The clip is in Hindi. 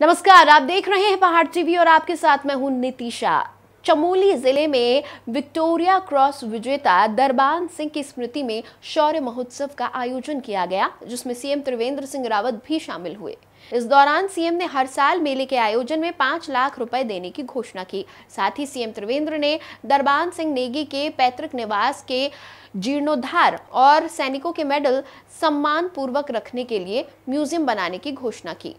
नमस्कार आप देख रहे हैं पहाड़ टीवी और आपके साथ मैं हूं नितिशा चमोली जिले में विक्टोरिया क्रॉस विजेता दरबान सिंह की स्मृति में शौर्य महोत्सव का आयोजन किया गया जिसमें सीएम त्रिवेंद्र सिंह रावत भी शामिल हुए इस दौरान सीएम ने हर साल मेले के आयोजन में पांच लाख रुपए देने की घोषणा की साथ ही सीएम त्रिवेंद्र ने दरबान सिंह नेगी के पैतृक निवास के जीर्णोद्धार और सैनिकों के मेडल सम्मान पूर्वक रखने के लिए म्यूजियम बनाने की घोषणा की